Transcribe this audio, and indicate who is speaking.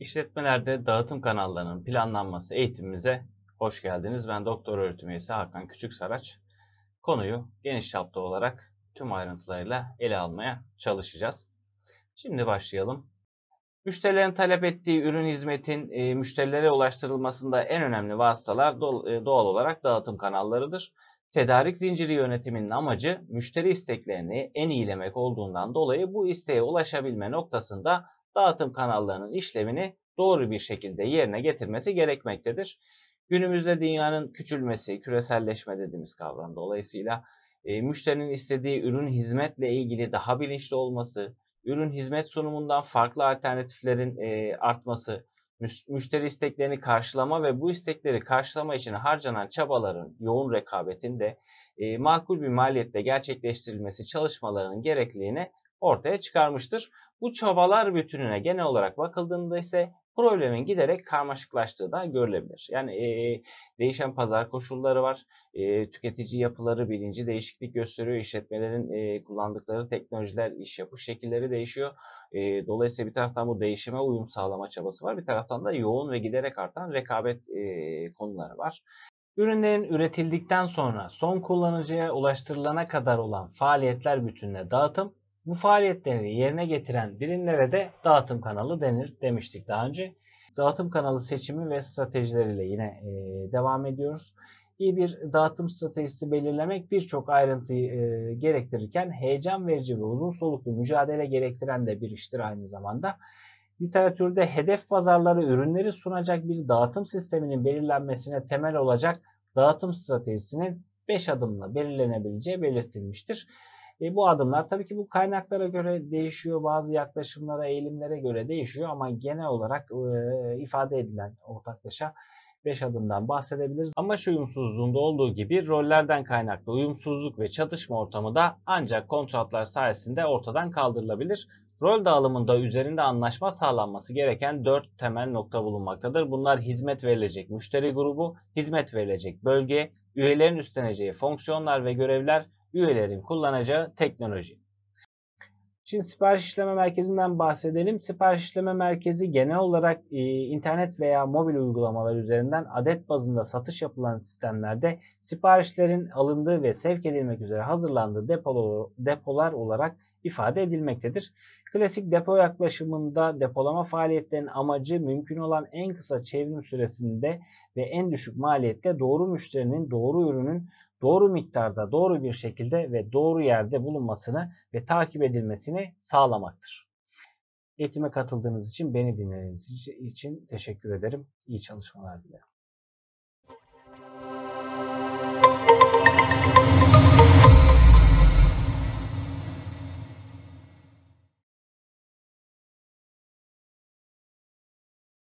Speaker 1: İşletmelerde dağıtım kanallarının planlanması eğitimimize hoş geldiniz. Ben doktor öğretim üyesi Hakan Küçük Saraç. Konuyu geniş çapta olarak tüm ayrıntılarıyla ele almaya çalışacağız. Şimdi başlayalım. Müşterilerin talep ettiği ürün hizmetin e, müşterilere ulaştırılmasında en önemli vasıtalar e, doğal olarak dağıtım kanallarıdır. Tedarik zinciri yönetiminin amacı müşteri isteklerini en iyilemek olduğundan dolayı bu isteğe ulaşabilme noktasında dağıtım kanallarının işlevini doğru bir şekilde yerine getirmesi gerekmektedir. Günümüzde dünyanın küçülmesi, küreselleşme dediğimiz kavram dolayısıyla e, müşterinin istediği ürün hizmetle ilgili daha bilinçli olması, ürün hizmet sunumundan farklı alternatiflerin e, artması, müşteri isteklerini karşılama ve bu istekleri karşılama için harcanan çabaların yoğun rekabetin de e, makul bir maliyetle gerçekleştirilmesi çalışmalarının gerekliliğine ortaya çıkarmıştır. Bu çabalar bütününe genel olarak bakıldığında ise problemin giderek karmaşıklaştığı da görülebilir. Yani e, e, değişen pazar koşulları var, e, tüketici yapıları bilinci değişiklik gösteriyor, işletmelerin e, kullandıkları teknolojiler, iş yapış şekilleri değişiyor. E, dolayısıyla bir taraftan bu değişime uyum sağlama çabası var, bir taraftan da yoğun ve giderek artan rekabet e, konuları var. Ürünlerin üretildikten sonra son kullanıcıya ulaştırılana kadar olan faaliyetler bütününe dağıtım bu faaliyetlerini yerine getiren birimlere de dağıtım kanalı denir demiştik daha önce. Dağıtım kanalı seçimi ve stratejileriyle yine e, devam ediyoruz. İyi bir dağıtım stratejisi belirlemek birçok ayrıntıyı e, gerektirirken heyecan verici ve uzun soluklu mücadele gerektiren de bir iştir aynı zamanda. Literatürde hedef pazarları ürünleri sunacak bir dağıtım sisteminin belirlenmesine temel olacak dağıtım stratejisinin 5 adımla belirlenebileceği belirtilmiştir. E, bu adımlar tabii ki bu kaynaklara göre değişiyor, bazı yaklaşımlara, eğilimlere göre değişiyor ama genel olarak e, ifade edilen ortaklaşa 5 adımdan bahsedebiliriz. Amaç uyumsuzluğunda olduğu gibi rollerden kaynaklı uyumsuzluk ve çatışma ortamı da ancak kontratlar sayesinde ortadan kaldırılabilir. Rol dağılımında üzerinde anlaşma sağlanması gereken 4 temel nokta bulunmaktadır. Bunlar hizmet verilecek müşteri grubu, hizmet verilecek bölge, üyelerin üstleneceği fonksiyonlar ve görevler, üyelerin kullanacağı teknoloji. Şimdi sipariş işleme merkezinden bahsedelim. Sipariş işleme merkezi genel olarak e, internet veya mobil uygulamalar üzerinden adet bazında satış yapılan sistemlerde siparişlerin alındığı ve sevk edilmek üzere hazırlandığı depolar, depolar olarak ifade edilmektedir. Klasik depo yaklaşımında depolama faaliyetlerinin amacı mümkün olan en kısa çevrim süresinde ve en düşük maliyette doğru müşterinin doğru ürünün doğru miktarda, doğru bir şekilde ve doğru yerde bulunmasını ve takip edilmesini sağlamaktır. Eğitime katıldığınız için, beni dinlediğiniz için teşekkür ederim. İyi çalışmalar dilerim.